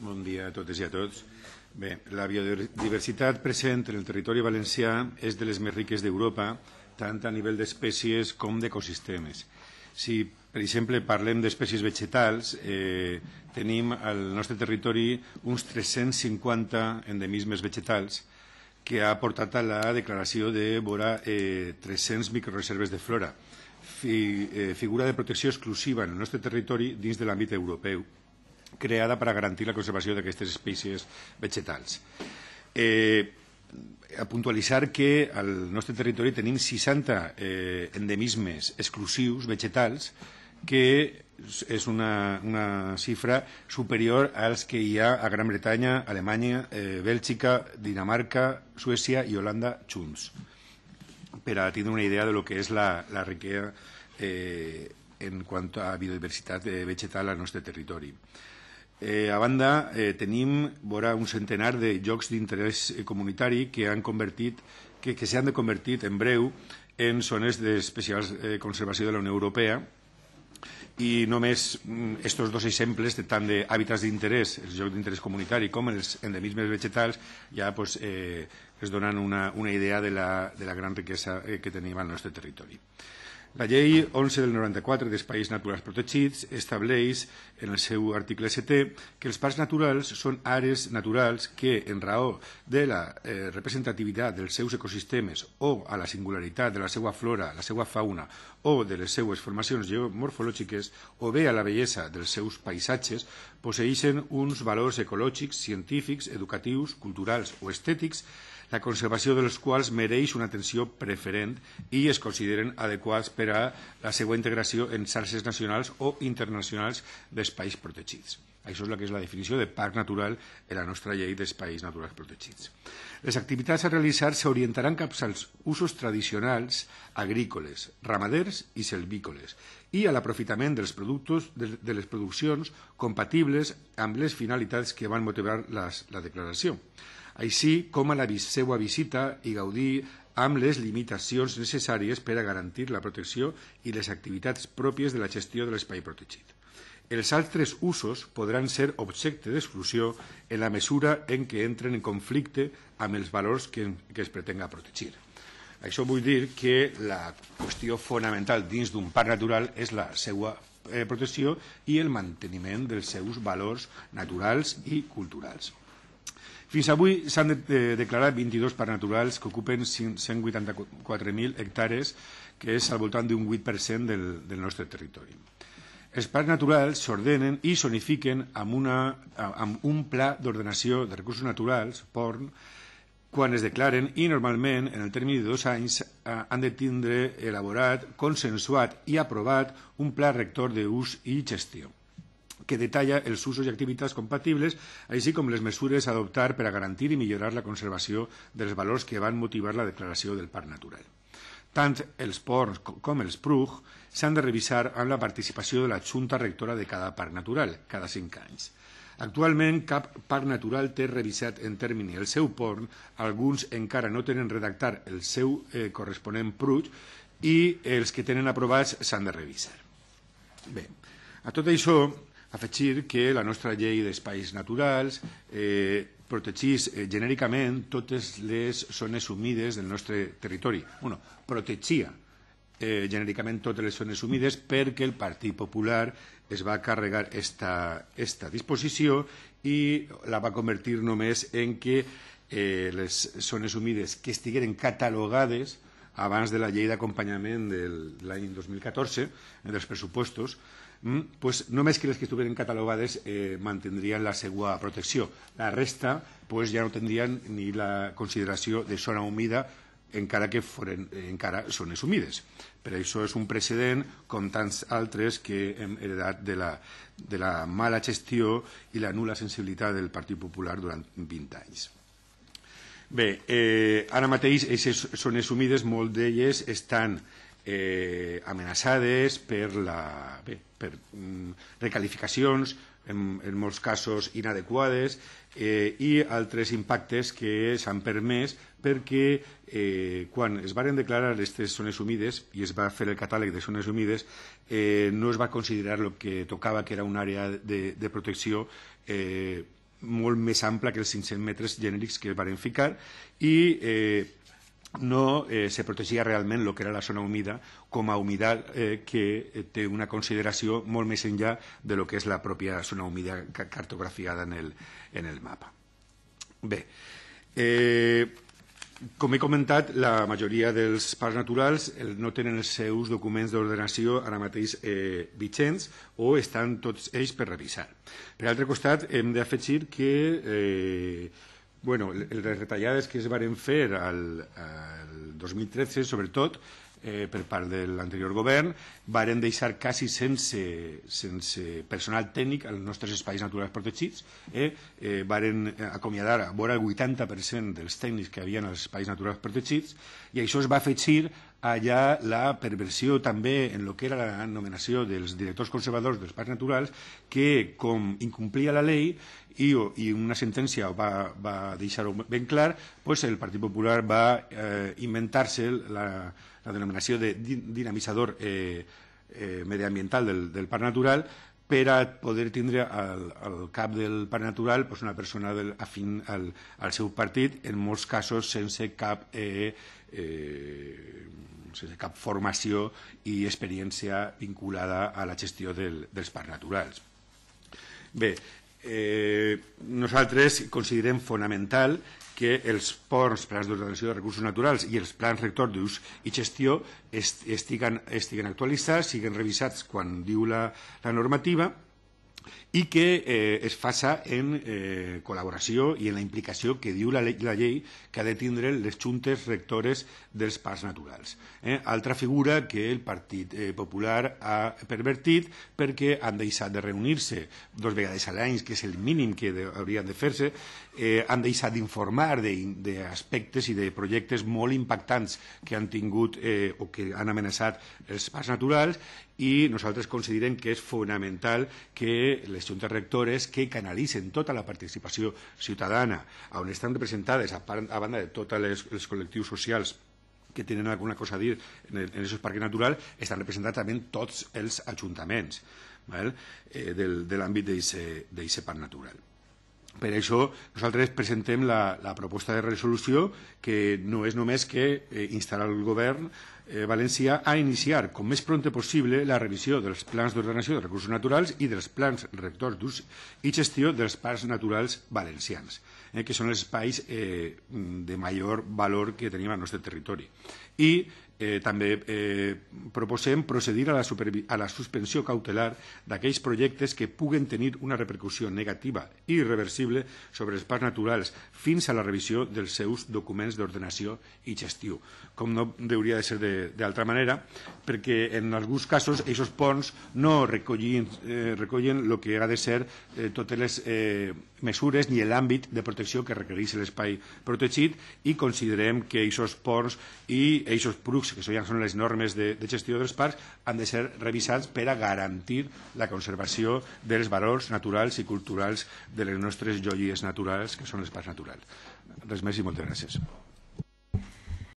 Bon dia a totes i a tots. Bé, la biodiversitat present en el territori valencià és de les més riques d'Europa, tant a nivell d'espècies com d'ecosistemes. Si, per exemple, parlem d'espècies vegetals, eh, tenim al nostre territori uns 350 endemismes vegetals que ha portat a la declaració de vora eh, 300 microreserves de flora, fi, eh, figura de protecció exclusiva en el nostre territori dins de l'àmbit europeu creada per a garantir la conservació d'aquestes espècies vegetals. Eh, a puntualitzar que al nostre territori tenim 60 eh, endemismes exclusius vegetals que és una, una xifra superior als que hi ha a Gran Bretanya, Alemanya, eh, Bèlgica, Dinamarca, Suècia i Holanda junts, per a tindre una idea de lo que és la, la riquea eh, en quant a biodiversitat eh, vegetal al nostre territori. Eh, Eh, a banda, eh, tenim vora un centenar de jocs d'interès eh, comunitari que han convertit que, que s'han de convertir en breu en zones d'especial eh, conservació de la Unió Europea i només aquests mm, dos exemples de tant d'hàbitats d'interès, el joc d'interès comunitari com els endemismes vegetals ja pues, eh, es donen una, una idea de la, de la gran riquesa eh, que tenim al nostre territori. La llei 11 del 94 d'Espais Naturals Protegits estableix en el seu article ST que els parcs naturals són àrees naturals que, en raó de la eh, representativitat dels seus ecosistemes o a la singularitat de la seva flora, la seva fauna o de les seues formacions geomorfològiques o bé a la bellesa dels seus paisatges, posseixen uns valors ecològics, científics, educatius, culturals o estètics la conservació dels quals mereix una atenció preferent i es consideren adequats per a la seva integració en xarxes nacionals o internacionals d'espais protegits. Això és la que és la definició de parc natural en la nostra llei d'espais naturals protegits. Les activitats a realitzar s'orientaran cap als usos tradicionals agrícoles, ramaders i selvícoles i a l'aprofitament dels productes de les produccions compatibles amb les finalitats que van motivar les, la declaració així com a la seva visita i gaudir amb les limitacions necessàries per a garantir la protecció i les activitats pròpies de la gestió de l'espai protegit. Els altres usos podran ser objecte d'exclusió en la mesura en què entren en conflicte amb els valors que, que es pretenga protegir. Això vull dir que la qüestió fonamental dins d'un parc natural és la seva eh, protecció i el manteniment dels seus valors naturals i culturals. Fins avui s'han de, de, declarat 22 parcs naturals que ocupen 184.000 hectares, que és al voltant d'un 8% del, del nostre territori. Els parcs naturals s'ordenen i sonifiquen amb, una, amb un pla d'ordenació de recursos naturals, PORN, quan es declaren i normalment en el termini de dos anys eh, han de tindre elaborat, consensuat i aprovat un pla rector d'ús i gestió que detalla els usos i activitats compatibles, així com les mesures a adoptar per a garantir i millorar la conservació dels valors que van motivar la declaració del parc natural. Tant els porcs com els PRUG s'han de revisar amb la participació de la Junta Rectora de cada parc natural, cada cinc anys. Actualment, cap parc natural té revisat en termini el seu porn, alguns encara no tenen redactat el seu eh, corresponent pruig i els que tenen aprovats s'han de revisar. Bé, a tot això, afegir que la nostra llei d'espais naturals eh, protegís eh, genèricament totes les zones humides del nostre territori. Bueno, protegia eh, genèricament totes les zones humides perquè el Partit Popular es va carregar esta, esta disposició i la va convertir només en que eh, les zones humides que estigueren catalogades abans de la llei d'acompanyament de l'any 2014, dels pressupostos, Mm, pues només que les que estigueren catalogades eh, mantindrien la seva protecció. La resta pues, ja no tindrien ni la consideració de zona humida encara que foren, eh, encara zones humides. Per això és un precedent com tants altres que hem heredat de la, de la mala gestió i la nula sensibilitat del Partit Popular durant 20 anys. Bé, eh, ara mateix aquestes zones humides, molt d'elles estan eh, amenaçades per, la, bé, per mm, recalificacions, en, en molts casos inadequades, eh, i altres impactes que s'han permès perquè eh, quan es varen declarar aquestes zones humides i es va fer el catàleg de zones humides eh, no es va considerar el que tocava, que era una àrea de, de protecció eh, molt més ampla que els 500 metres genèrics que es varen ficar i eh, no eh, se protegia realment el que era la zona humida com a humidal eh, que eh, té una consideració molt més enllà de lo que és la pròpia zona humida cartografiada en el, en el mapa. Bé, eh, com he comentat, la majoria dels parcs naturals eh, no tenen els seus documents d'ordenació ara mateix eh, vigents o estan tots ells per revisar. Per altre costat, hem d'afegir que eh, Bueno, les retallades que es varen fer al, al 2013, sobretot, eh, per part de l'anterior govern, varen deixar quasi sense, sense personal tècnic als nostres espais naturals protegits, eh, eh, varen acomiadar a vora el 80% dels tècnics que havien als espais naturals protegits, i això es va afegir allà la perversió també en el que era la nomenació dels directors conservadors dels parcs naturals que com incomplia la llei i, i una sentència va, va deixar-ho ben clar pues el Partit Popular va eh, inventar-se la, la denominació de dinamitzador eh, eh, mediambiental del, del parc natural per a poder tindre al, al cap del Parc Natural pues, una persona del, afín al, al seu partit, en molts casos sense cap, eh, eh, sense cap formació i experiència vinculada a la gestió del, dels parcs naturals. Bé, eh, nosaltres considerem fonamental que els ports, plans d'ordenació de recursos naturals i els plans rector d'ús i gestió estiguen, estiguen actualitzats, siguin revisats quan diu la, la normativa, i que eh, es faça en eh, col·laboració i en la implicació que diu la, llei, la llei que ha de tindre les juntes rectores dels parcs naturals. Eh? Altra figura que el Partit eh, Popular ha pervertit perquè han deixat de reunir-se dos vegades a l'any, que és el mínim que de, haurien de fer-se, eh, han deixat d'informar d'aspectes i de projectes molt impactants que han tingut eh, o que han amenaçat els parcs naturals i nosaltres considerem que és fonamental que les juntes rectores que canalitzen tota la participació ciutadana on estan representades, a, part, a banda de tots els col·lectius socials que tenen alguna cosa a dir en, aquest en natural estan representats també tots els ajuntaments val? Eh, del, de l'àmbit d'aquest parc natural. Per això nosaltres presentem la, la proposta de resolució que no és només que eh, instar al govern eh, València a iniciar com més prompte possible la revisió dels plans d'ordenació de recursos naturals i dels plans rectors d'ús i gestió dels parcs naturals valencians, eh, que són els espais eh, de major valor que tenim al nostre territori. I eh, també eh, proposem procedir a la, a la suspensió cautelar d'aquells projectes que puguen tenir una repercussió negativa i irreversible sobre els parcs naturals fins a la revisió dels seus documents d'ordenació i gestió. Com no hauria de ser de d'altra manera, perquè en alguns casos aquests ponts no recollin, eh, recollen el que ha de ser eh, totes les eh, mesures ni l'àmbit de protecció que requereix l'espai protegit i considerem que aquests ports i aquests prucs, que ja són les normes de, de gestió dels parcs, han de ser revisats per a garantir la conservació dels valors naturals i culturals de les nostres joies naturals, que són els parcs naturals. Res més i moltes gràcies.